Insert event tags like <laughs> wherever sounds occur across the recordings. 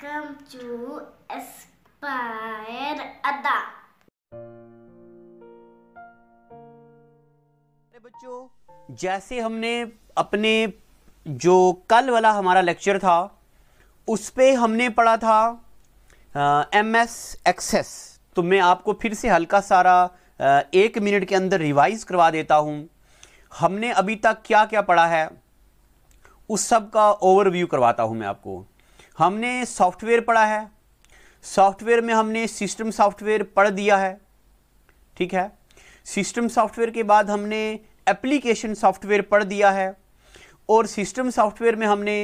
welcome to Aspire Ada. बच्चों जैसे हमने अपने जो कल वाला हमारा लेक्चर था उस पर हमने पढ़ा था एम एस एक्सेस तो मैं आपको फिर से हल्का सारा आ, एक मिनट के अंदर रिवाइज करवा देता हूँ हमने अभी तक क्या क्या पढ़ा है उस सब का ओवरव्यू करवाता हूँ मैं आपको हमने सॉफ्टवेयर पढ़ा है सॉफ्टवेयर में हमने सिस्टम सॉफ्टवेयर पढ़ दिया है ठीक है सिस्टम सॉफ्टवेयर के बाद हमने एप्लीकेशन सॉफ्टवेयर पढ़ दिया है और सिस्टम सॉफ्टवेयर में हमने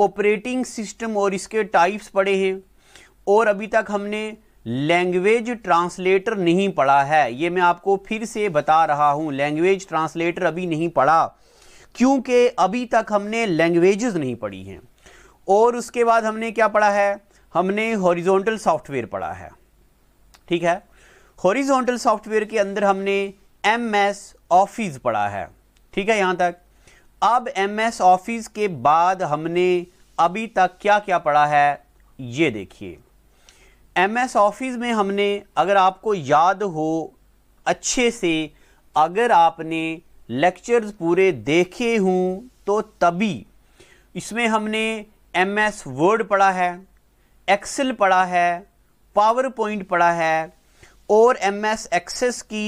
ऑपरेटिंग सिस्टम और इसके टाइप्स पढ़े हैं और अभी तक हमने लैंग्वेज ट्रांसलेटर नहीं पढ़ा है ये मैं आपको फिर से बता रहा हूँ लैंग्वेज ट्रांसलेटर अभी नहीं पढ़ा क्योंकि अभी तक हमने लैंग्वेजेस नहीं पढ़ी हैं और उसके बाद हमने क्या पढ़ा है हमने हॉरिजॉन्टल सॉफ्टवेयर पढ़ा है ठीक है हॉरिजॉन्टल सॉफ्टवेयर के अंदर हमने एम एस ऑफिस पढ़ा है ठीक है यहाँ तक अब एम एस ऑफिस के बाद हमने अभी तक क्या क्या पढ़ा है ये देखिए एम एस ऑफिस में हमने अगर आपको याद हो अच्छे से अगर आपने लेक्चर्स पूरे देखे हों तो तभी इसमें हमने एम एस वर्ड पढ़ा है एक्सेल पढ़ा है पावर पॉइंट पढ़ा है और एम एस एक्सेस की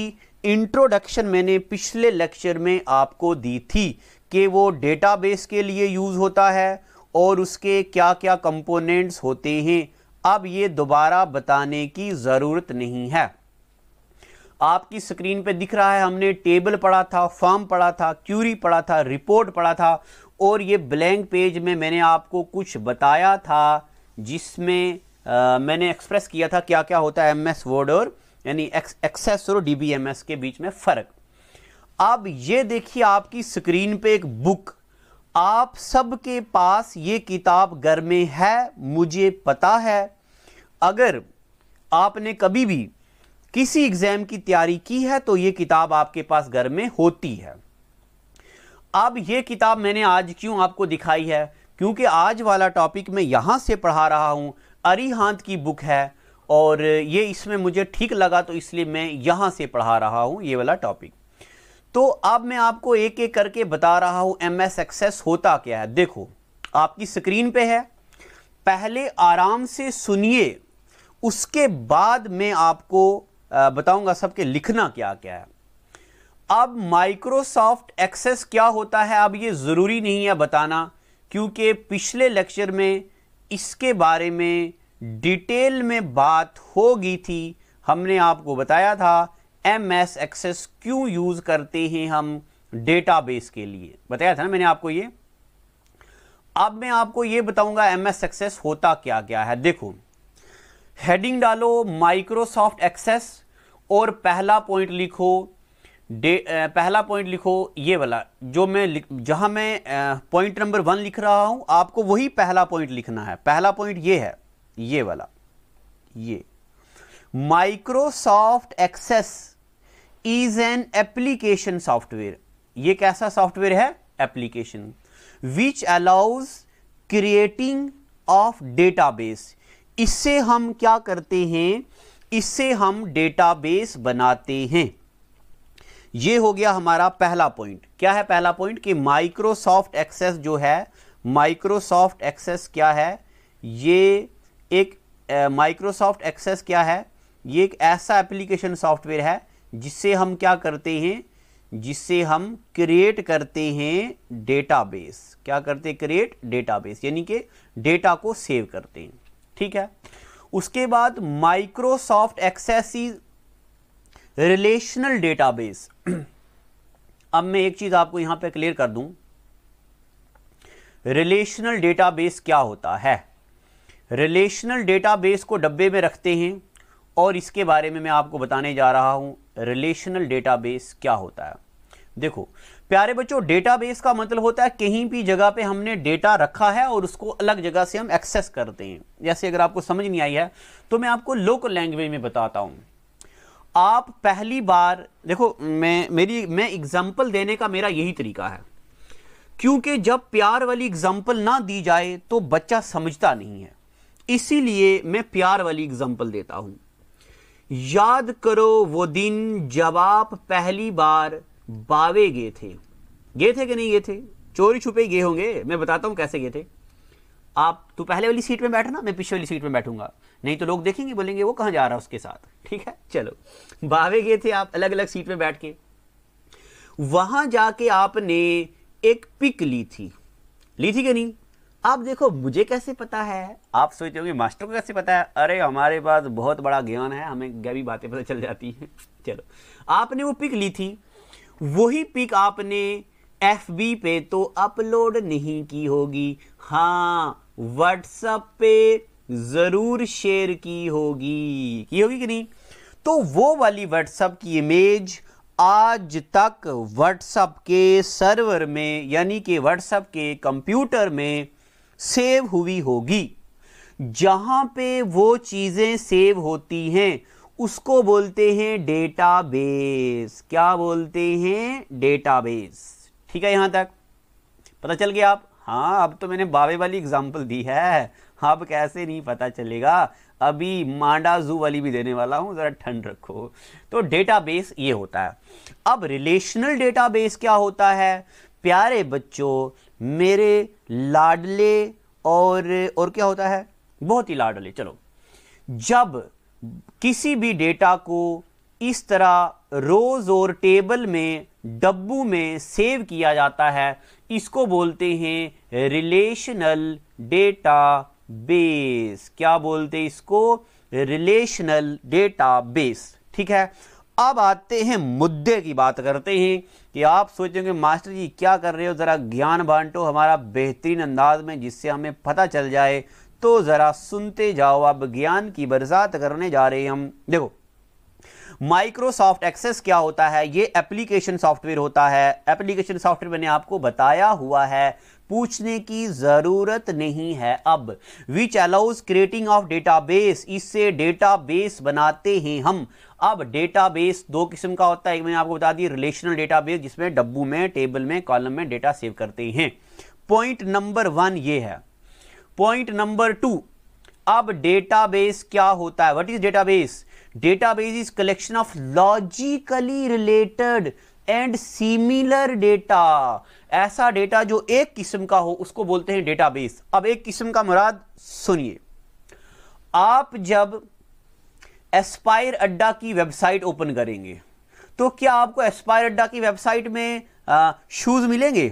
इंट्रोडक्शन मैंने पिछले लेक्चर में आपको दी थी कि वो डेटाबेस के लिए यूज़ होता है और उसके क्या क्या कंपोनेंट्स होते हैं अब ये दोबारा बताने की ज़रूरत नहीं है आपकी स्क्रीन पे दिख रहा है हमने टेबल पढ़ा था फॉर्म पढ़ा था क्यूरी पढ़ा था रिपोर्ट पढ़ा था और ये ब्लैंक पेज में मैंने आपको कुछ बताया था जिसमें मैंने एक्सप्रेस किया था क्या क्या होता है एम एस वर्ड और यानी एक्सेस और डी बी एम एस के बीच में फ़र्क अब ये देखिए आपकी स्क्रीन पे एक बुक आप सबके पास ये किताब घर में है मुझे पता है अगर आपने कभी भी किसी एग्ज़ाम की तैयारी की है तो ये किताब आपके पास घर में होती है अब ये किताब मैंने आज क्यों आपको दिखाई है क्योंकि आज वाला टॉपिक मैं यहाँ से पढ़ा रहा हूँ अरिहांत की बुक है और ये इसमें मुझे ठीक लगा तो इसलिए मैं यहाँ से पढ़ा रहा हूँ ये वाला टॉपिक तो अब मैं आपको एक एक करके बता रहा हूँ एम एस एक्सेस होता क्या है देखो आपकी स्क्रीन पे है पहले आराम से सुनिए उसके बाद मैं आपको बताऊंगा सबके लिखना क्या क्या है अब माइक्रोसॉफ्ट एक्सेस क्या होता है अब ये ज़रूरी नहीं है बताना क्योंकि पिछले लेक्चर में इसके बारे में डिटेल में बात होगी थी हमने आपको बताया था एम एस एक्सेस क्यों यूज़ करते हैं हम डेटाबेस के लिए बताया था ना मैंने आपको ये अब मैं आपको ये बताऊंगा एम एस एक्सेस होता क्या क्या है देखो हेडिंग डालो माइक्रोसॉफ्ट एक्सेस और पहला पॉइंट लिखो डे पहला पॉइंट लिखो ये वाला जो मैं जहां मैं पॉइंट नंबर वन लिख रहा हूं आपको वही पहला पॉइंट लिखना है पहला पॉइंट ये है ये वाला ये Microsoft Access is an application software ये कैसा सॉफ्टवेयर है application which allows creating of database इससे हम क्या करते हैं इससे हम डेटाबेस बनाते हैं ये हो गया हमारा पहला पॉइंट क्या है पहला पॉइंट कि माइक्रोसॉफ्ट एक्सेस जो है माइक्रोसॉफ्ट एक्सेस क्या है ये एक माइक्रोसॉफ्ट एक्सेस क्या है ये एक ऐसा एप्लीकेशन सॉफ्टवेयर है जिससे हम क्या करते हैं जिससे हम क्रिएट करते हैं डेटाबेस क्या करते हैं क्रिएट डेटाबेस यानी कि डेटा को सेव करते हैं ठीक है उसके बाद Microsoft Access is relational database अब मैं एक चीज़ आपको यहां पे क्लियर कर दूं रिलेशनल डेटाबेस क्या होता है रिलेशनल डेटाबेस को डब्बे में रखते हैं और इसके बारे में मैं आपको बताने जा रहा हूं रिलेशनल डेटाबेस क्या होता है देखो प्यारे बच्चों डेटाबेस का मतलब होता है कहीं भी जगह पे हमने डेटा रखा है और उसको अलग जगह से हम एक्सेस करते हैं जैसे अगर आपको समझ नहीं आई है तो मैं आपको लोकल लैंग्वेज में बताता हूं आप पहली बार देखो मैं मेरी मैं एग्जाम्पल देने का मेरा यही तरीका है क्योंकि जब प्यार वाली एग्जाम्पल ना दी जाए तो बच्चा समझता नहीं है इसीलिए मैं प्यार वाली एग्जाम्पल देता हूँ याद करो वो दिन जब आप पहली बार बावे गए थे गए थे कि नहीं गए थे चोरी छुपे गए होंगे मैं बताता हूँ कैसे गए थे आप तो पहले वाली सीट में बैठना मैं पिछले वाली सीट में बैठूंगा नहीं तो लोग देखेंगे बोलेंगे वो कहाँ जा रहा है उसके साथ ठीक है चलो बावे गए थे आप अलग अलग सीट में बैठ के वहां जाके आपने एक पिक ली थी ली थी कि नहीं आप देखो मुझे कैसे पता है आप सोचते होंगे मास्टर को कैसे पता है अरे हमारे पास बहुत बड़ा ज्ञान है हमें गहरी बातें पता चल जाती हैं चलो आपने वो पिक ली थी वही पिक आपने एफ पे तो अपलोड नहीं की होगी हाँ व्हाट्सएप पे ज़रूर शेयर की होगी की होगी कि नहीं तो वो वाली व्हाट्सएप की इमेज आज तक व्हाट्सएप के सर्वर में यानी कि व्हाट्सएप के कंप्यूटर में सेव हुई होगी जहां पे वो चीज़ें सेव होती हैं उसको बोलते हैं डेटाबेस क्या बोलते हैं डेटाबेस ठीक है यहां तक पता चल गया आप हाँ अब तो मैंने बावे वाली एग्जाम्पल दी है अब कैसे नहीं पता चलेगा अभी मांडा जू वाली भी देने वाला हूँ ज़रा ठंड रखो तो डेटाबेस ये होता है अब रिलेशनल डेटाबेस क्या होता है प्यारे बच्चों मेरे लाडले और और क्या होता है बहुत ही लाडले चलो जब किसी भी डेटा को इस तरह रोज़ और टेबल में डब्बू में सेव किया जाता है इसको बोलते हैं रिलेशनल डेटा बेस क्या बोलते हैं इसको रिलेशनल डेटा बेस ठीक है अब आते हैं मुद्दे की बात करते हैं कि आप सोचेंगे मास्टर जी क्या कर रहे हो ज़रा ज्ञान बांटो हमारा बेहतरीन अंदाज में जिससे हमें पता चल जाए तो ज़रा सुनते जाओ अब ज्ञान की बरसात करने जा रहे हैं हम देखो माइक्रोसॉफ्ट एक्सेस क्या होता है ये एप्लीकेशन सॉफ्टवेयर होता है एप्लीकेशन सॉफ्टवेयर मैंने आपको बताया हुआ है पूछने की ज़रूरत नहीं है अब which allows creating of database इससे डेटाबेस बनाते हैं हम अब डेटाबेस दो किस्म का होता है एक मैंने आपको बता दी रिलेशनल डेटाबेस जिसमें डब्बू में टेबल में कॉलम में डेटा सेव करते हैं पॉइंट नंबर वन ये है पॉइंट नंबर टू अब डेटाबेस क्या होता है what is database database is collection of logically related and similar data ऐसा डेटा जो एक किस्म का हो उसको बोलते हैं डेटाबेस अब एक किस्म का मुराद सुनिए आप जब एस्पायर अड्डा की वेबसाइट ओपन करेंगे तो क्या आपको एस्पायर अड्डा की वेबसाइट में शूज़ मिलेंगे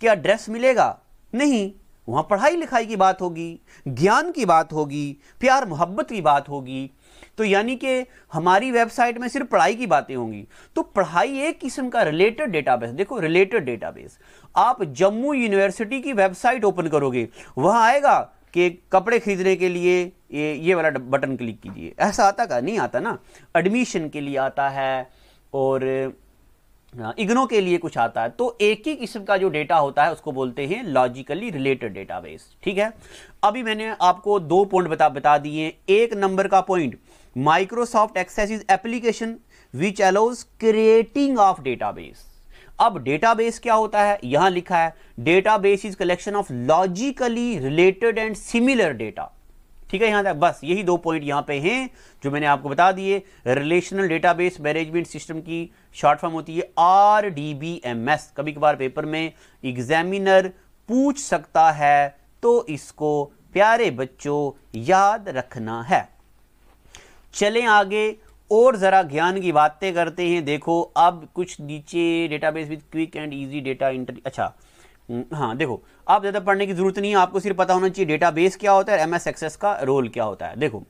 क्या ड्रेस मिलेगा नहीं वहाँ पढ़ाई लिखाई की बात होगी ज्ञान की बात होगी प्यार मोहब्बत की बात होगी तो यानी कि हमारी वेबसाइट में सिर्फ पढ़ाई की बातें होंगी तो पढ़ाई एक किस्म का रिलेटेड डेटाबेस देखो रिलेटेड डेटाबेस आप जम्मू यूनिवर्सिटी की वेबसाइट ओपन करोगे वहां आएगा कि कपड़े खरीदने के लिए ये ये वाला बटन क्लिक कीजिए ऐसा आता का नहीं आता ना एडमिशन के लिए आता है और इग्नो हाँ, के लिए कुछ आता है तो एक ही किस्म का जो डेटा होता है उसको बोलते हैं लॉजिकली रिलेटेड डेटाबेस ठीक है अभी मैंने आपको दो पॉइंट बता बता दिए एक नंबर का point Microsoft Access is application which allows creating of database अब डेटाबेस क्या होता है यहां लिखा है database is collection of logically related and similar data ठीक है यहां तक बस यही दो पॉइंट यहां पे हैं जो मैंने आपको बता दिए रिलेशनल डेटाबेस मैनेजमेंट सिस्टम की शॉर्ट फॉर्म होती है R D B M S कभी कभार पेपर में एग्जामिनर पूछ सकता है तो इसको प्यारे बच्चों याद रखना है चलें आगे और ज़रा ज्ञान की बातें करते हैं देखो अब कुछ नीचे database with quick and easy data inter अच्छा हम्म, हाँ देखो आप ज़्यादा पढ़ने की ज़रूरत नहीं है आपको सिर्फ पता होना चाहिए डेटाबेस क्या होता है एम एस एक्सेस का रोल क्या होता है देखो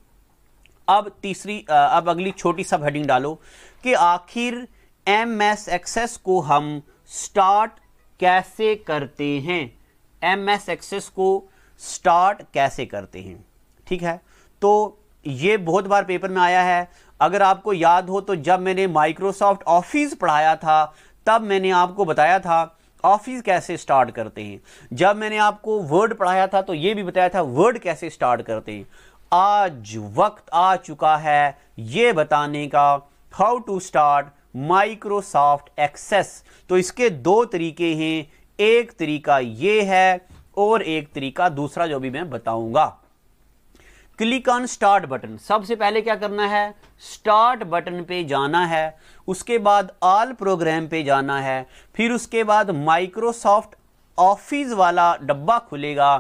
अब तीसरी अब अगली छोटी सब हेडिंग डालो कि आखिर एम एस एक्सेस को हम स्टार्ट कैसे करते हैं एम एस एक्सेस को स्टार्ट कैसे करते हैं ठीक है तो ये बहुत बार पेपर में आया है अगर आपको याद हो तो जब मैंने माइक्रोसॉफ्ट ऑफिस पढ़ाया था तब मैंने आपको बताया था ऑफिस कैसे स्टार्ट करते हैं जब मैंने आपको वर्ड पढ़ाया था तो ये भी बताया था वर्ड कैसे स्टार्ट करते हैं आज वक्त आ चुका है ये बताने का how to start Microsoft Access तो इसके दो तरीके हैं एक तरीका ये है और एक तरीका दूसरा जो भी मैं बताऊंगा क्लिक ऑन स्टार्ट बटन सबसे पहले क्या करना है स्टार्ट बटन पे जाना है उसके बाद ऑल प्रोग्राम पे जाना है फिर उसके बाद माइक्रोसॉफ्ट ऑफिस वाला डब्बा खुलेगा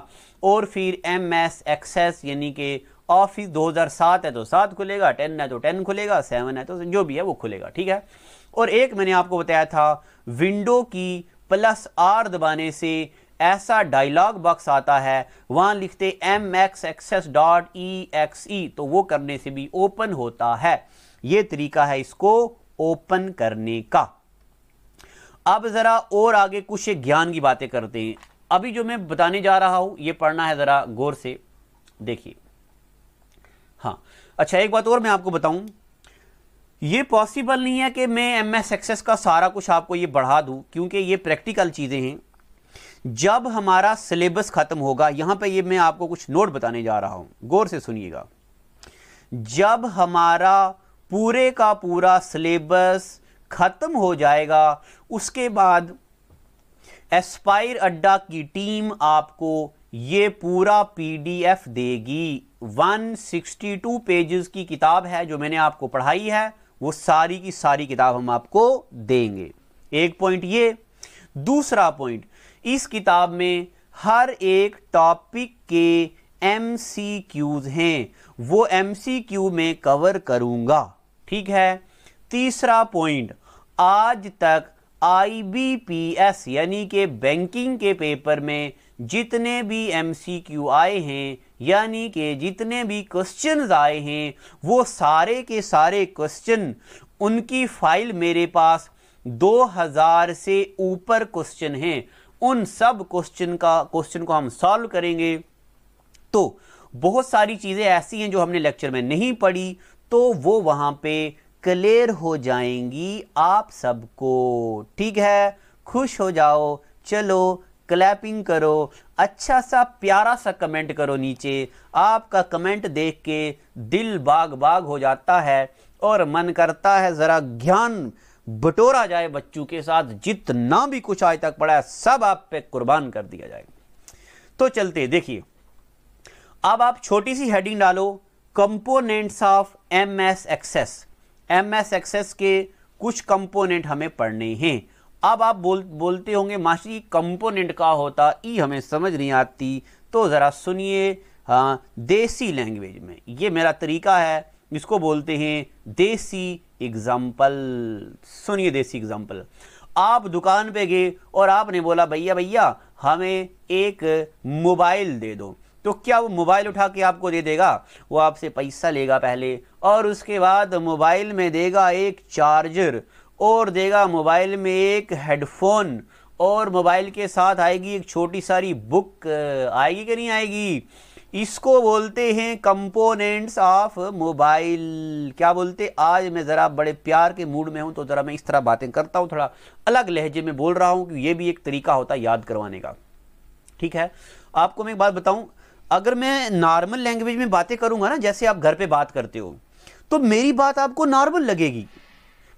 और फिर एम एस एक्सेस यानी कि ऑफिस 2007 है तो सात खुलेगा 10 है तो 10 खुलेगा 7 है तो जो भी है वो खुलेगा ठीक है और एक मैंने आपको बताया था विंडो की प्लस आर दबाने से ऐसा डायलॉग बॉक्स आता है वहां लिखते M X Access dot E X E तो वो करने से भी ओपन होता है ये तरीका है इसको ओपन करने का अब ज़रा और आगे कुछ ज्ञान की बातें करते हैं अभी जो मैं बताने जा रहा हूं ये पढ़ना है ज़रा गौर से देखिए हाँ अच्छा एक बात और मैं आपको बताऊं ये पॉसिबल नहीं है कि मैं एम एस एक्सेस का सारा कुछ आपको ये बढ़ा दूं क्योंकि ये प्रैक्टिकल चीज़ें हैं जब हमारा सिलेबस ख़त्म होगा यहां पे ये मैं आपको कुछ नोट बताने जा रहा हूं गौर से सुनिएगा जब हमारा पूरे का पूरा सिलेबस ख़त्म हो जाएगा उसके बाद एस्पायर अड्डा की टीम आपको ये पूरा पीडीएफ देगी 162 पेजेस की किताब है जो मैंने आपको पढ़ाई है वो सारी की सारी किताब हम आपको देंगे एक पॉइंट ये दूसरा पॉइंट इस किताब में हर एक टॉपिक के एम सी क्यूज हैं वो एम सी क्यू में कवर करूँगा ठीक है तीसरा पॉइंट आज तक आई बी पी एस यानी कि बैंकिंग के पेपर में जितने भी एम सी क्यू आए हैं यानी कि जितने भी क्वेश्चन आए हैं वो सारे के सारे क्वेश्चन उनकी फाइल मेरे पास 2000 से ऊपर क्वेश्चन हैं उन सब क्वेश्चन का क्वेश्चन को हम सॉल्व करेंगे तो बहुत सारी चीज़ें ऐसी हैं जो हमने लेक्चर में नहीं पढ़ी तो वो वहाँ पे क्लियर हो जाएंगी आप सबको ठीक है खुश हो जाओ चलो क्लैपिंग करो अच्छा सा प्यारा सा कमेंट करो नीचे आपका कमेंट देख के दिल बाग बाग हो जाता है और मन करता है ज़रा ज्ञान बटोरा जाए बच्चों के साथ जितना भी कुछ आज तक पड़ा है सब आप पे कुर्बान कर दिया जाए तो चलते देखिए अब आप छोटी सी हेडिंग डालो components of M S Access M S Access के कुछ कंपोनेंट हमें पढ़ने हैं अब आप बोल बोलते होंगे मासी कंपोनेंट का होता ई हमें समझ नहीं आती तो ज़रा सुनिए हाँ, देसी लैंग्वेज में ये मेरा तरीका है इसको बोलते हैं देसी एग्ज़ाम्पल सुनिए देसी एग्ज़ाम्पल आप दुकान पे गए और आपने बोला भैया भैया हमें एक मोबाइल दे दो तो क्या वो मोबाइल उठा के आपको दे देगा वो आपसे पैसा लेगा पहले और उसके बाद मोबाइल में देगा एक चार्जर और देगा मोबाइल में एक हेडफोन और मोबाइल के साथ आएगी एक छोटी सारी बुक आएगी कि नहीं आएगी इसको बोलते हैं कंपोनेंट्स ऑफ मोबाइल क्या बोलते आज मैं ज़रा बड़े प्यार के मूड में हूँ तो ज़रा मैं इस तरह बातें करता हूँ थोड़ा अलग लहजे में बोल रहा हूँ कि ये भी एक तरीका होता है याद करवाने का ठीक है आपको मैं एक बात बताऊँ अगर मैं नॉर्मल लैंग्वेज में बातें करूँगा ना जैसे आप घर पर बात करते हो तो मेरी बात आपको नॉर्मल लगेगी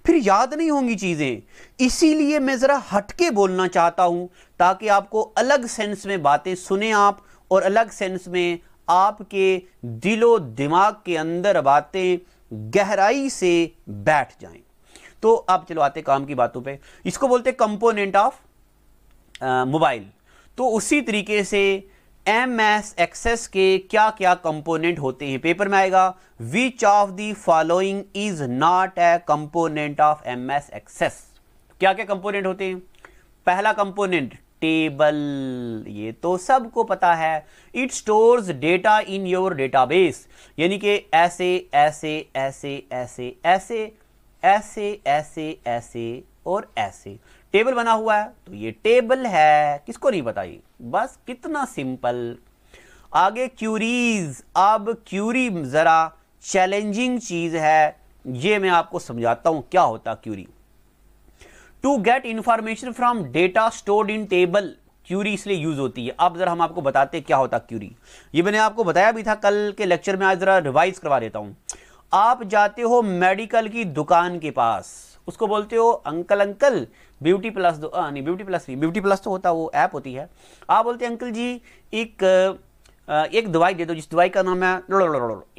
फिर याद नहीं होंगी चीज़ें इसीलिए मैं ज़रा हटके बोलना चाहता हूँ ताकि आपको अलग सेंस में बातें सुने आप और अलग सेंस में आपके दिलो दिमाग के अंदर बातें गहराई से बैठ जाएं तो आप चलो आते काम की बातों पे इसको बोलते कंपोनेंट ऑफ मोबाइल तो उसी तरीके से एम एस एक्सेस के क्या क्या कंपोनेंट होते हैं पेपर में आएगा which of the following is not a component of M S Access क्या क्या कंपोनेंट होते हैं पहला कंपोनेंट टेबल ये तो सबको पता है it stores data in your database यानी कि ऐसे ऐसे ऐसे ऐसे ऐसे ऐसे ऐसे ऐसे और ऐसे टेबल बना हुआ है तो ये टेबल है किसको नहीं पता ये बस कितना सिंपल आगे क्यूरीज अब क्यूरी ज़रा चैलेंजिंग चीज़ है ये मैं आपको समझाता हूँ क्या होता query to get information from data stored in table query इसलिए यूज होती है अब जरा हम आपको बताते हैं क्या होता क्यूरी ये मैंने आपको बताया भी था कल के लेक्चर में आज जरा रिवाइज करवा देता हूं आप जाते हो मेडिकल की दुकान के पास उसको बोलते हो अंकल अंकल ब्यूटी प्लस दो आ, नहीं ब्यूटी प्लस नहीं ब्यूटी प्लस तो होता वो ऐप होती है आप बोलते हैं अंकल जी एक एक दवाई दे दो जिस दवाई का नाम है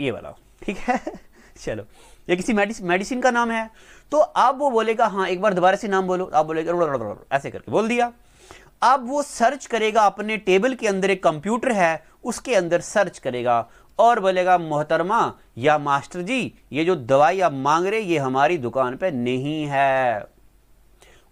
ये वाला ठीक है <laughs> चलो ये किसी मेडिसिन का नाम है तो अब वो बोलेगा हाँ एक बार दोबारा से नाम बोलो तो आप बोलेगा ऐसे करके बोल दिया अब वो सर्च करेगा अपने टेबल के अंदर एक कंप्यूटर है उसके अंदर सर्च करेगा और बोलेगा मोहतरमा या मास्टर जी ये जो दवाई आप मांग रहे ये हमारी दुकान पे नहीं है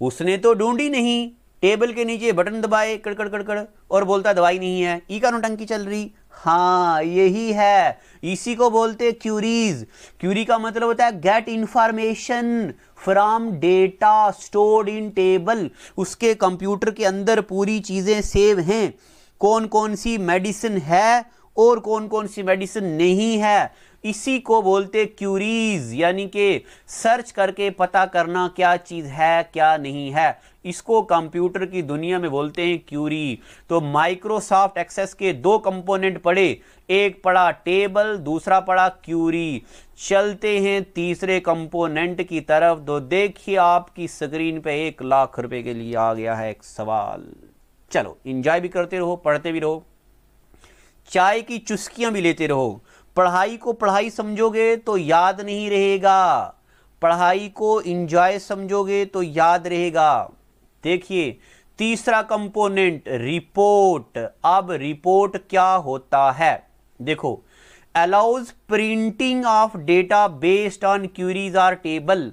उसने तो ढूंढी नहीं टेबल के नीचे बटन दबाए कड़कड़ कड़कड़ और बोलता दवाई नहीं है ई का नोटंकी चल रही हाँ यही है इसी को बोलते हैं क्यूरीज क्यूरी का मतलब होता है get information from data stored in table उसके कंप्यूटर के अंदर पूरी चीज़ें सेव हैं कौन कौन सी मेडिसिन है और कौन कौन सी मेडिसिन नहीं है इसी को बोलते क्यूरीज यानी कि सर्च करके पता करना क्या चीज़ है क्या नहीं है इसको कंप्यूटर की दुनिया में बोलते हैं क्यूरी तो माइक्रोसॉफ्ट एक्सेस के दो कंपोनेंट पड़े एक पड़ा टेबल दूसरा पड़ा क्यूरी चलते हैं तीसरे कंपोनेंट की तरफ तो देखिए आपकी स्क्रीन पे एक लाख रुपए के लिए आ गया है एक सवाल चलो इंजॉय भी करते रहो पढ़ते भी रहो चाय की चुस्कियां भी लेते रहो पढ़ाई को पढ़ाई समझोगे तो याद नहीं रहेगा पढ़ाई को इंजॉय समझोगे तो याद रहेगा देखिए तीसरा कंपोनेंट रिपोर्ट अब रिपोर्ट क्या होता है देखो allows printing of data based on queries or table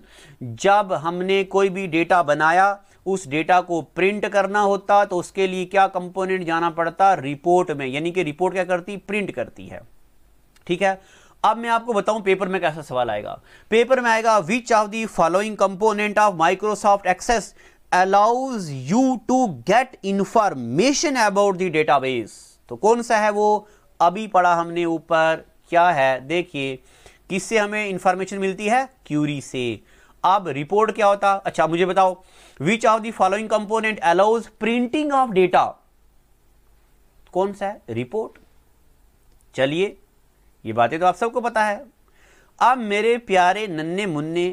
जब हमने कोई भी डेटा बनाया उस डेटा को प्रिंट करना होता तो उसके लिए क्या कंपोनेंट जाना पड़ता रिपोर्ट में यानी कि रिपोर्ट क्या करती प्रिंट करती है ठीक है अब मैं आपको बताऊं पेपर में कैसा सवाल आएगा पेपर में आएगा which of the following component of Microsoft Access allows you to get information about the database तो कौन सा है वो अभी पढ़ा हमने ऊपर क्या है देखिए किससे हमें इंफॉर्मेशन मिलती है क्यूरी से अब रिपोर्ट क्या होता अच्छा मुझे बताओ which of the following component allows printing of data कौन सा है रिपोर्ट चलिए ये बातें तो आप सबको पता है अब मेरे प्यारे नन्हे मुन्ने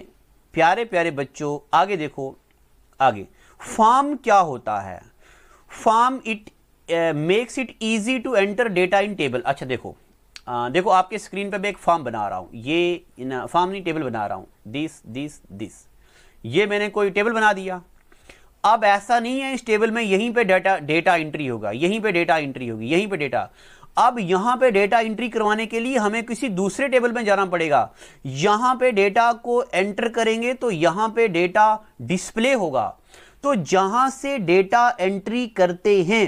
प्यारे प्यारे बच्चों आगे देखो आगे फॉर्म क्या होता है form it makes it easy to enter data in table अच्छा देखो आ, uh, देखो आपके स्क्रीन पर मैं एक फॉर्म बना रहा हूँ ये फॉर्म नहीं टेबल बना रहा हूँ दिस दिस दिस ये मैंने कोई टेबल बना दिया अब ऐसा नहीं है इस टेबल में यहीं पे डाटा डेटा एंट्री होगा यहीं पे डेटा एंट्री होगी यहीं पे डेटा अब यहां पे डेटा एंट्री करवाने के लिए हमें किसी दूसरे टेबल में जाना पड़ेगा यहां पे डेटा को एंटर करेंगे तो यहां पे डेटा डिस्प्ले होगा तो जहां से डेटा एंट्री करते हैं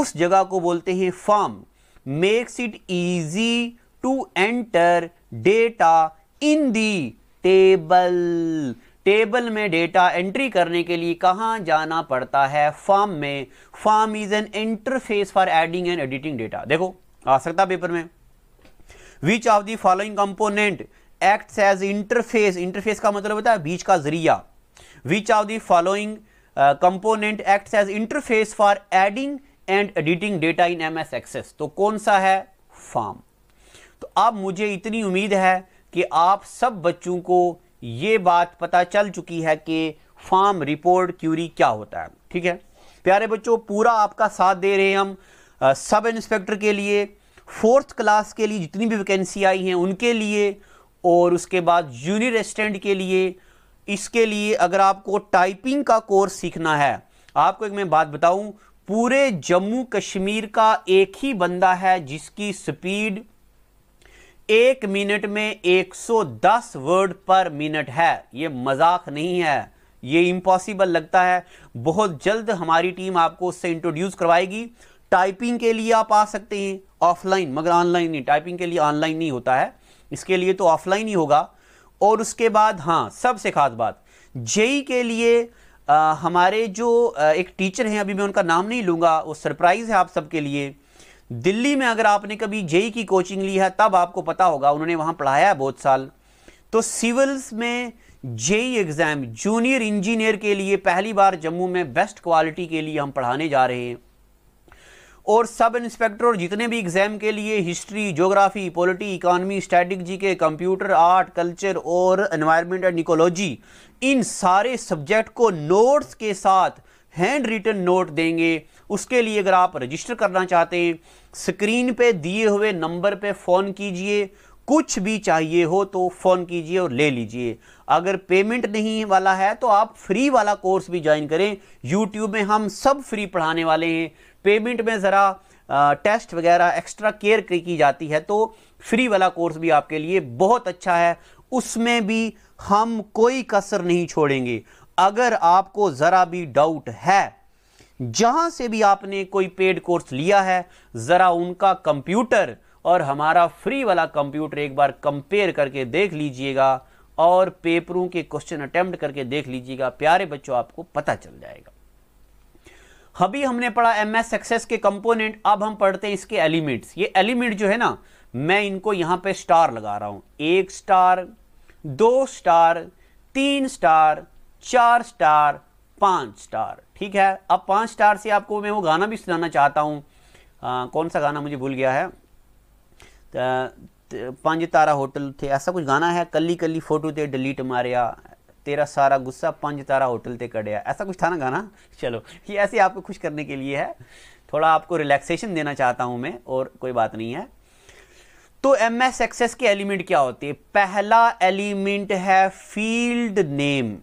उस जगह को बोलते हैं form makes it easy to enter data in the table table में डेटा एंट्री करने के लिए कहां जाना पड़ता है फॉर्म में form is an interface for adding and editing data देखो आ सकता पेपर में which of the following component act as interface interface का मतलब होता है बीच का जरिया which of the following component act as interface for adding and editing data in M S Access तो कौन सा है फॉर्म तो अब मुझे इतनी उम्मीद है कि आप सब बच्चों को ये बात पता चल चुकी है कि फॉर्म रिपोर्ट क्यूरी क्या होता है ठीक है प्यारे बच्चों पूरा आपका साथ दे रहे हैं हम सब इंस्पेक्टर के लिए फोर्थ क्लास के लिए जितनी भी वैकेंसी आई हैं उनके लिए और उसके बाद जूनियर असिस्टेंट के लिए इसके लिए अगर आपको टाइपिंग का कोर्स सीखना है आपको एक मैं बात बताऊं पूरे जम्मू कश्मीर का एक ही बंदा है जिसकी स्पीड एक मिनट में 110 वर्ड पर मिनट है ये मजाक नहीं है ये इम्पॉसिबल लगता है बहुत जल्द हमारी टीम आपको उससे इंट्रोड्यूस करवाएगी टाइपिंग के लिए आप आ सकते हैं ऑफलाइन मगर ऑनलाइन नहीं टाइपिंग के लिए ऑनलाइन नहीं होता है इसके लिए तो ऑफलाइन ही होगा और उसके बाद हाँ सबसे ख़ास बात जेई के लिए आ, हमारे जो आ, एक टीचर हैं अभी मैं उनका नाम नहीं लूँगा वो सरप्राइज़ है आप सबके लिए दिल्ली में अगर आपने कभी जेई की कोचिंग ली है तब आपको पता होगा उन्होंने वहाँ पढ़ाया है बहुत साल तो सिविल्स में जेई एग्ज़ाम जूनियर इंजीनियर के लिए पहली बार जम्मू में बेस्ट क्वालिटी के लिए हम पढ़ाने जा रहे हैं और सब इंस्पेक्टर और जितने भी एग्ज़ाम के लिए history geography polity economy static G K computer art culture और एनवायरनमेंट एंड निकोलॉजी इन सारे सब्जेक्ट को नोट्स के साथ हैंड रिटन नोट देंगे उसके लिए अगर आप रजिस्टर करना चाहते हैं स्क्रीन पे दिए हुए नंबर पे फ़ोन कीजिए कुछ भी चाहिए हो तो फ़ोन कीजिए और ले लीजिए अगर पेमेंट नहीं वाला है तो आप फ्री वाला कोर्स भी ज्वाइन करें यूट्यूब में हम सब फ्री पढ़ाने वाले हैं पेमेंट में ज़रा टेस्ट वगैरह एक्स्ट्रा केयर की जाती है तो फ्री वाला कोर्स भी आपके लिए बहुत अच्छा है उसमें भी हम कोई कसर नहीं छोड़ेंगे अगर आपको ज़रा भी डाउट है जहाँ से भी आपने कोई पेड कोर्स लिया है ज़रा उनका कंप्यूटर और हमारा फ्री वाला कंप्यूटर एक बार कंपेयर करके देख लीजिएगा और पेपरों के क्वेश्चन अटैम्प्ट करके देख लीजिएगा प्यारे बच्चों आपको पता चल जाएगा अभी हमने पढ़ा एम एस सक्सेस के कंपोनेंट अब हम पढ़ते हैं इसके एलिमेंट्स ये एलिमेंट जो है ना मैं इनको यहाँ पे स्टार लगा रहा हूँ एक स्टार दो स्टार तीन स्टार चार स्टार पाँच स्टार ठीक है अब पाँच स्टार से आपको मैं वो गाना भी सुनाना चाहता हूँ कौन सा गाना मुझे भूल गया है पांच तारा होटल थे ऐसा कुछ गाना है कली कली फोटो थे डिलीट मारिया तेरा सारा गुस्सा पंज तारा होटल ते कड़िया ऐसा कुछ था ना गाना चलो ये ऐसे आपको खुश करने के लिए है थोड़ा आपको रिलैक्सेशन देना चाहता हूँ मैं और कोई बात नहीं है तो एम एस एक्सेस के एलिमेंट क्या होते हैं पहला एलिमेंट है फील्ड नेम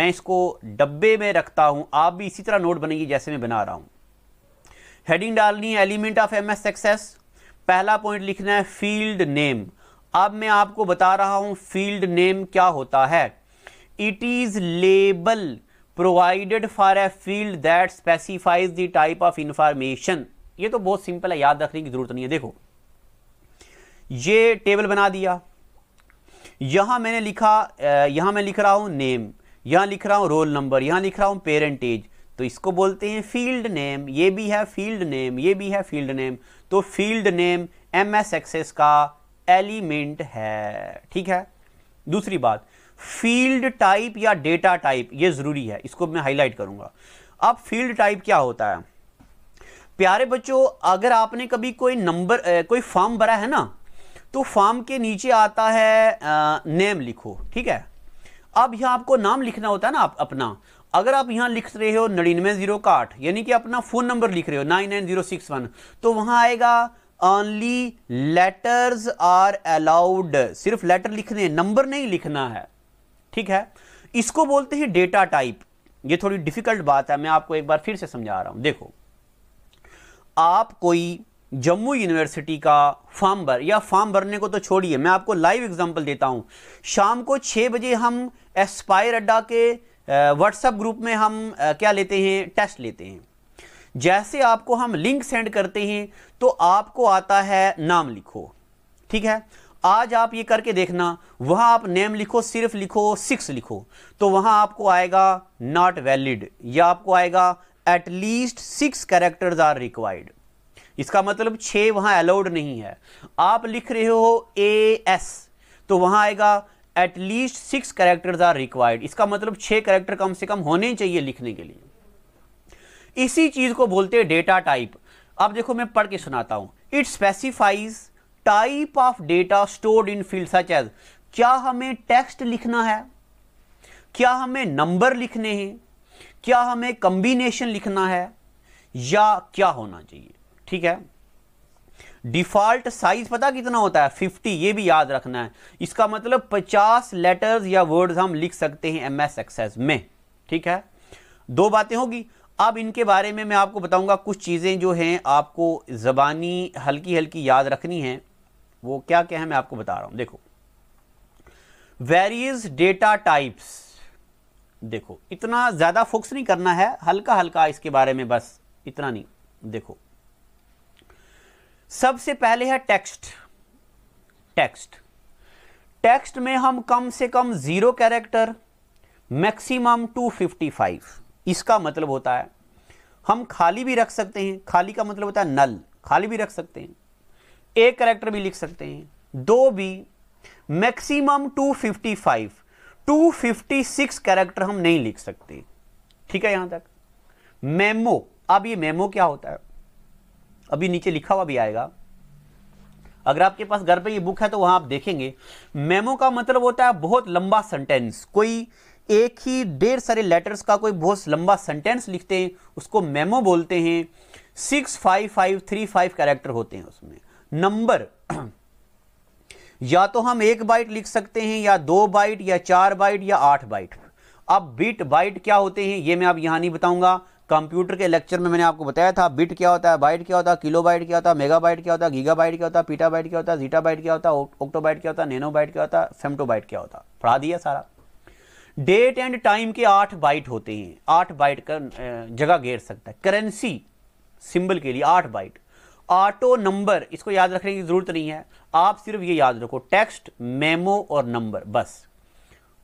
मैं इसको डब्बे में रखता हूँ आप भी इसी तरह नोट बनेगी जैसे मैं बना रहा हूँ हेडिंग डालनी है element of M S Access पहला पॉइंट लिखना है फील्ड नेम अब मैं आपको बता रहा हूँ फील्ड नेम क्या होता है it is label provided for a field that specifies the type of information ये तो बहुत सिंपल है याद रखने की जरूरत नहीं है देखो ये टेबल बना दिया यहां मैंने लिखा यहां मैं लिख रहा हूं नेम यहां लिख रहा हूं रोल नंबर यहां लिख रहा हूं पेरेंटेज तो इसको बोलते हैं फील्ड नेम ये भी है फील्ड नेम ये भी है फील्ड नेम तो field name M S Access का एलिमेंट है ठीक है दूसरी बात फील्ड टाइप या डेटा टाइप ये ज़रूरी है इसको मैं हाईलाइट करूंगा अब फील्ड टाइप क्या होता है प्यारे बच्चों अगर आपने कभी कोई नंबर कोई फॉर्म भरा है ना तो फॉर्म के नीचे आता है आ, नेम लिखो ठीक है अब यहां आपको नाम लिखना होता है ना आप अपना अगर आप यहां लिख रहे हो नड़िनवे जीरो का आठ यानी कि अपना फ़ोन नंबर लिख रहे हो nine nine zero six one तो वहां आएगा ऑनली लेटर्स आर अलाउड सिर्फ लेटर लिखने नंबर नहीं लिखना है ठीक है इसको बोलते हैं डेटा टाइप ये थोड़ी डिफिकल्ट बात है मैं आपको एक बार फिर से समझा रहा हूं देखो आप कोई जम्मू यूनिवर्सिटी का फॉर्म भर या फॉर्म भरने को तो छोड़िए मैं आपको लाइव एग्जांपल देता हूं शाम को छः बजे हम एस्पायर अड्डा के व्हाट्सएप ग्रुप में हम क्या लेते हैं टेस्ट लेते हैं जैसे आपको हम लिंक सेंड करते हैं तो आपको आता है नाम लिखो ठीक है आज आप ये करके देखना वहां आप नेम लिखो सिर्फ लिखो सिक्स लिखो तो वहां आपको आएगा नॉट वैलिड या आपको आएगा at least six characters are required इसका मतलब छ वहां अलाउड नहीं है आप लिख रहे हो ए एस तो वहां आएगा at least six characters are required इसका मतलब छह कैरेक्टर कम से कम होने चाहिए लिखने के लिए इसी चीज़ को बोलते हैं डेटा टाइप अब देखो मैं पढ़ के सुनाता हूं it specifies type of data stored in field such as क्या हमें टेक्स्ट लिखना है क्या हमें नंबर लिखने हैं क्या हमें कंबिनेशन लिखना है या क्या होना चाहिए ठीक है डिफ़ॉल्ट साइज पता कितना होता है 50 ये भी याद रखना है इसका मतलब 50 लेटर्स या वर्ड्स हम लिख सकते हैं एम एस एक्सेस में ठीक है दो बातें होगी अब इनके बारे में मैं आपको बताऊंगा कुछ चीज़ें जो हैं आपको ज़बानी हल्की हल्की याद रखनी हैं वो क्या क्या है मैं आपको बता रहा हूं देखो वेरियस डेटा टाइप्स देखो इतना ज़्यादा फोकस नहीं करना है हल्का हल्का इसके बारे में बस इतना नहीं देखो सबसे पहले है टेक्स्ट टेक्स्ट टेक्स्ट में हम कम से कम ज़ीरो कैरेक्टर मैक्सिमम 255 इसका मतलब होता है हम खाली भी रख सकते हैं खाली का मतलब होता है नल खाली भी रख सकते हैं एक करेक्टर भी लिख सकते हैं दो भी मैक्सिमम 255 256 कैरेक्टर हम नहीं लिख सकते ठीक है यहां तक मेमो अब ये मेमो क्या होता है अभी नीचे लिखा हुआ भी आएगा अगर आपके पास घर पे ये बुक है तो वहां आप देखेंगे मेमो का मतलब होता है बहुत लंबा सेंटेंस कोई एक ही ढेर सारे लेटर्स का कोई बहुत लंबा सेंटेंस लिखते हैं उसको मेमो बोलते हैं six five five three five character होते हैं उसमें नंबर या तो हम एक बाइट लिख सकते हैं या दो बाइट या चार बाइट या आठ बाइट अब बिट बाइट क्या होते हैं ये मैं आप यहां नहीं बताऊंगा कंप्यूटर के लेक्चर में मैंने आपको बताया था बिट क्या होता है बाइट क्या होता है किलो बाइट क्या होता है मेगा बाइट क्या होता है गीगा बाइट क्या होता है पीटा बाइट क्या होता है जीटा बाइट क्या होता है ओक्टो बाइट क्या होता है नैनो बाइट क्या होता है फेमटो बाइट क्या होता है पढ़ा दिया सारा डेट एंड टाइम के आठ बाइट होते हैं आठ बाइट का जगह घेर सकता है करेंसी सिंबल के लिए आठ बाइट ऑटो नंबर इसको याद रखने की ज़रूरत नहीं है आप सिर्फ ये याद रखो टेक्स्ट मेमो और नंबर बस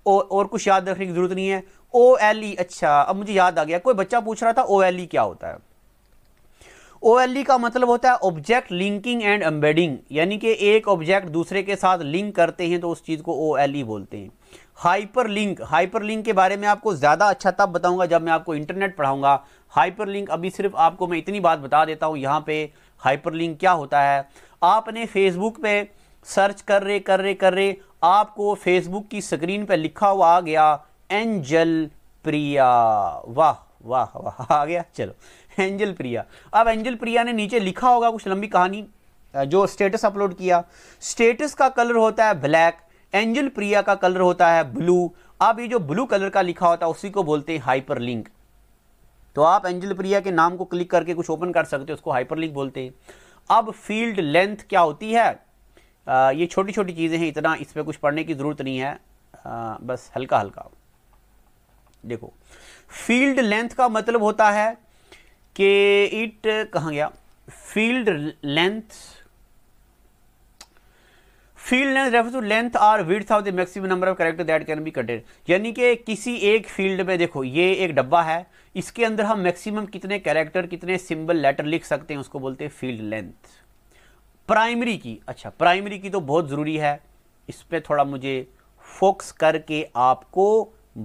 और और कुछ याद रखने की ज़रूरत नहीं है ओ एल ई अच्छा अब मुझे याद आ गया कोई बच्चा पूछ रहा था ओ एल ई क्या होता है ओ एल ई का मतलब होता है ऑब्जेक्ट लिंकिंग एंड एम्बेडिंग यानी कि एक ऑब्जेक्ट दूसरे के साथ लिंक करते हैं तो उस चीज़ को ओ एल ई बोलते हैं हाइपर लिंक हाइपर लिंक के बारे में आपको ज़्यादा अच्छा तब बताऊंगा जब मैं आपको इंटरनेट पढ़ाऊंगा हाइपर लिंक अभी सिर्फ आपको मैं इतनी बात बता देता हूं यहाँ पे हाइपरलिंक क्या होता है आपने फेसबुक पे सर्च कर रहे कर रहे कर रहे आपको फेसबुक की स्क्रीन पे लिखा हुआ आ गया एंजल प्रिया वाह वाह वाह आ गया चलो एंजल प्रिया अब एंजल प्रिया ने नीचे लिखा होगा कुछ लंबी कहानी जो स्टेटस अपलोड किया स्टेटस का कलर होता है ब्लैक एंजल प्रिया का कलर होता है ब्लू अब ये जो ब्लू कलर का लिखा होता है उसी को बोलते हैं हाइपर लिंक तो आप एंजल प्रिया के नाम को क्लिक करके कुछ ओपन कर सकते हो उसको हाइपरलिंक बोलते हैं अब फील्ड लेंथ क्या होती है आ, ये छोटी छोटी चीज़ें हैं इतना इस पर कुछ पढ़ने की ज़रूरत नहीं है आ, बस हल्का हल्का देखो फील्ड लेंथ का मतलब होता है कि इट कहाँ गया field length field length refer to length or width of the maximum number of character that can be contain यानी कि किसी एक फील्ड में देखो ये एक डब्बा है इसके अंदर हम मैक्सिमम कितने कैरेक्टर कितने सिंबल लेटर लिख सकते हैं उसको बोलते हैं फील्ड लेंथ प्राइमरी की अच्छा प्राइमरी की तो बहुत ज़रूरी है इस पर थोड़ा मुझे फोकस करके आपको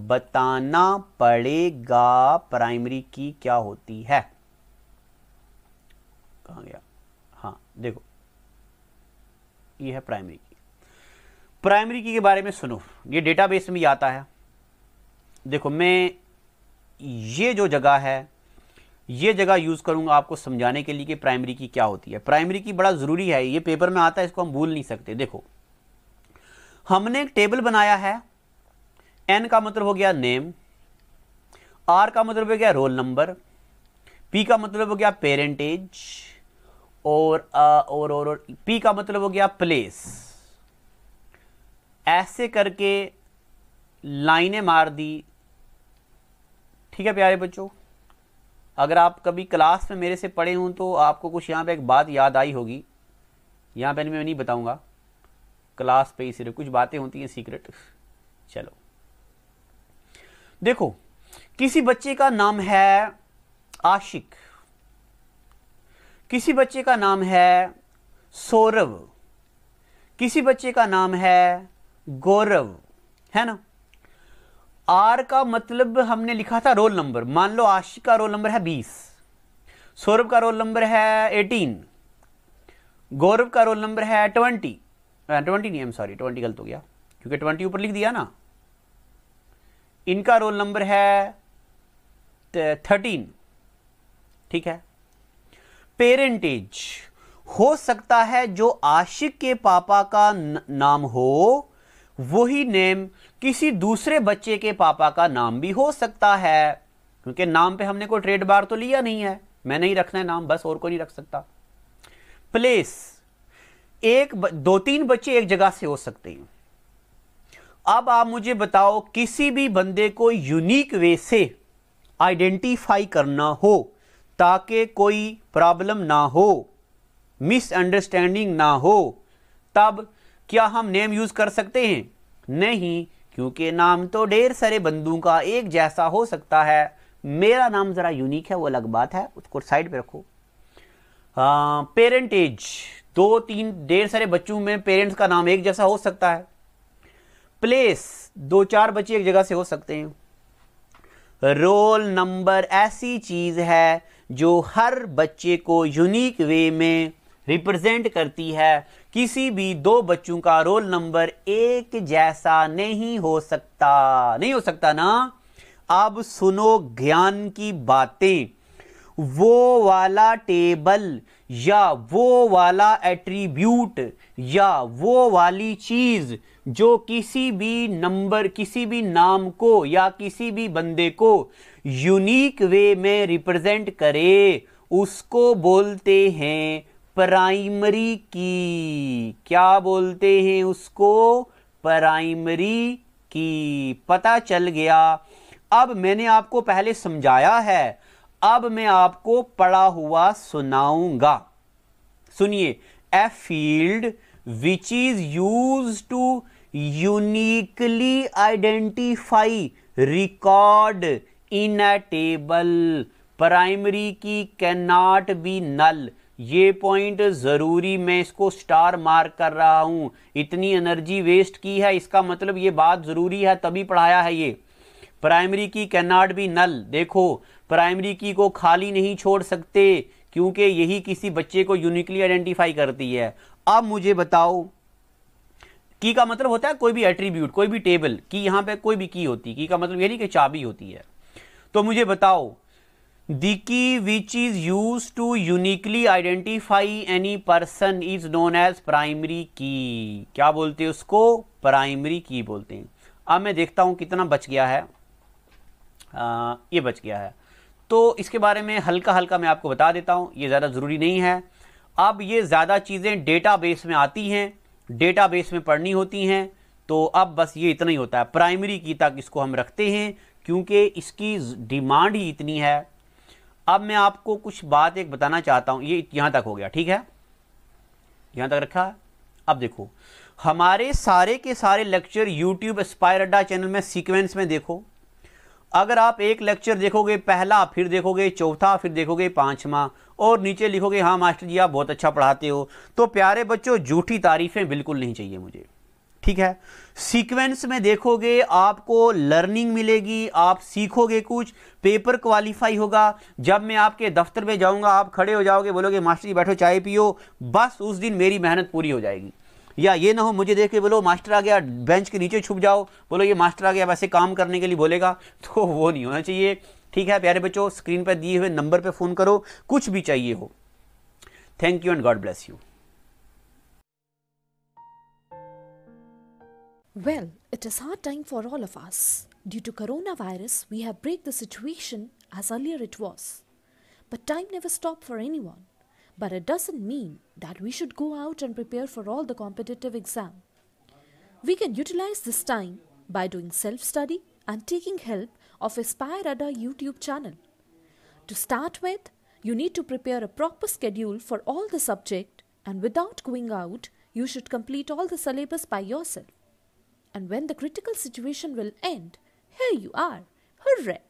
बताना पड़ेगा प्राइमरी की क्या होती है कहा गया हाँ देखो ये है प्राइमरी की प्राइमरी की के बारे में सुनो ये डेटाबेस में ही आता है देखो मैं ये जो जगह है ये जगह यूज़ करूँगा आपको समझाने के लिए कि प्राइमरी की क्या होती है प्राइमरी की बड़ा ज़रूरी है ये पेपर में आता है इसको हम भूल नहीं सकते देखो हमने एक टेबल बनाया है एन का मतलब हो गया नेम आर का मतलब हो गया रोल नंबर पी का मतलब हो गया पेरेंटेज और आ, और, और पी का मतलब हो गया प्लेस ऐसे करके लाइनें मार दी ठीक है प्यारे बच्चों अगर आप कभी क्लास में मेरे से पढ़े हों तो आपको कुछ यहाँ पे एक बात याद आई होगी यहाँ पे मैं नहीं बताऊँगा क्लास पे ही सिर्फ कुछ बातें होती हैं सीक्रेट चलो देखो किसी बच्चे का नाम है आशिक किसी बच्चे का नाम है सौरव किसी बच्चे का नाम है गौरव है ना आर का मतलब हमने लिखा था रोल नंबर मान लो आशिक का रोल नंबर है बीस सौरभ का रोल नंबर है एटीन गौरव का रोल नंबर है ट्वेंटी ट्वेंटी नहीं एम सॉरी ट्वेंटी गलत हो गया क्योंकि ट्वेंटी ऊपर लिख दिया ना इनका रोल नंबर है थर्टीन ठीक है पेरेंटेज हो सकता है जो आशिक के पापा का नाम हो वही नेम किसी दूसरे बच्चे के पापा का नाम भी हो सकता है क्योंकि नाम पे हमने कोई ट्रेड बार तो लिया नहीं है मैंने ही रखना है नाम बस और कोई नहीं रख सकता प्लेस एक दो तीन बच्चे एक जगह से हो सकते हैं अब आप मुझे बताओ किसी भी बंदे को यूनिक वे से आइडेंटिफाई करना हो ताकि कोई प्रॉब्लम ना हो मिसअंडरस्टैंडिंग ना हो तब क्या हम नेम यूज़ कर सकते हैं नहीं क्योंकि नाम तो ढेर सारे बंदों का एक जैसा हो सकता है मेरा नाम ज़रा यूनिक है वो अलग बात है उसको साइड पे रखो पेरेंटेज दो तीन ढेर सारे बच्चों में पेरेंट्स का नाम एक जैसा हो सकता है प्लेस दो चार बच्चे एक जगह से हो सकते हैं रोल नंबर ऐसी चीज़ है जो हर बच्चे को यूनिक वे में रिप्रेजेंट करती है किसी भी दो बच्चों का रोल नंबर एक जैसा नहीं हो सकता नहीं हो सकता ना अब सुनो ज्ञान की बातें वो वाला टेबल या वो वाला एट्रीब्यूट या वो वाली चीज़ जो किसी भी नंबर किसी भी नाम को या किसी भी बंदे को यूनिक वे में रिप्रेजेंट करे उसको बोलते हैं प्राइमरी की क्या बोलते हैं उसको प्राइमरी की पता चल गया अब मैंने आपको पहले समझाया है अब मैं आपको पढ़ा हुआ सुनाऊंगा सुनिए a field which is use to uniquely identify record in a table primary key can not be null ये पॉइंट ज़रूरी मैं इसको स्टार मार्क कर रहा हूँ इतनी एनर्जी वेस्ट की है इसका मतलब ये बात ज़रूरी है तभी पढ़ाया है ये प्राइमरी की कैनॉट भी बी नल देखो प्राइमरी की को खाली नहीं छोड़ सकते क्योंकि यही किसी बच्चे को यूनिकली आइडेंटिफाई करती है अब मुझे बताओ की का मतलब होता है कोई भी एट्रीब्यूट कोई भी टेबल की यहाँ पे कोई भी की होती की का मतलब यही नहीं कि चाबी होती है तो मुझे बताओ the key which is used to uniquely identify any person is known as primary key क्या बोलते हैं उसको primary key बोलते हैं अब मैं देखता हूँ कितना बच गया है आ, ये बच गया है तो इसके बारे में हल्का हल्का मैं आपको बता देता हूँ ये ज़्यादा ज़रूरी नहीं है अब ये ज़्यादा चीज़ें डेटाबेस में आती हैं डेटाबेस में पढ़नी होती हैं तो अब बस ये इतना ही होता है प्राइमरी की तक इसको हम रखते हैं क्योंकि इसकी डिमांड ही इतनी है अब मैं आपको कुछ बात एक बताना चाहता हूं ये यहां तक हो गया ठीक है यहां तक रखा अब देखो हमारे सारे के सारे lecture YouTube Spire Adda channel में सीक्वेंस में देखो अगर आप एक लेक्चर देखोगे पहला फिर देखोगे चौथा फिर देखोगे पांचवा और नीचे लिखोगे हाँ मास्टर जी आप बहुत अच्छा पढ़ाते हो तो प्यारे बच्चों झूठी तारीफें बिल्कुल नहीं चाहिए मुझे ठीक है सीक्वेंस में देखोगे आपको लर्निंग मिलेगी आप सीखोगे कुछ पेपर क्वालिफाई होगा जब मैं आपके दफ्तर में जाऊंगा आप खड़े हो जाओगे बोलोगे मास्टर जी बैठो चाय पियो बस उस दिन मेरी मेहनत पूरी हो जाएगी या ये ना हो मुझे देख के बोलो मास्टर आ गया बेंच के नीचे छुप जाओ बोलो ये मास्टर आ गया वैसे काम करने के लिए बोलेगा <laughs> तो वो नहीं होना चाहिए ठीक है प्यारे बच्चों स्क्रीन पर दिए हुए नंबर पर फ़ोन करो कुछ भी चाहिए हो thank you and God bless you Well, it is hard time for all of us. Due to coronavirus, we have break the situation as earlier it was. But time never stopped for anyone. But it doesn't mean that we should go out and prepare for all the competitive exam. We can utilize this time by doing self-study and taking help of Aspire Radar YouTube channel. To start with, you need to prepare a proper schedule for all the subject and without going out, you should complete all the syllabus by yourself and when the critical situation will end, here you are. Hooray!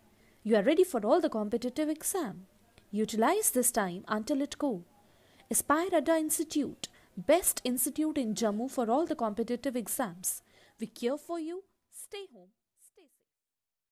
You are ready for all the competitive exam. Utilize this time until it go. Aspire Ada Institute, best institute in Jammu for all the competitive exams. We care for you. Stay home.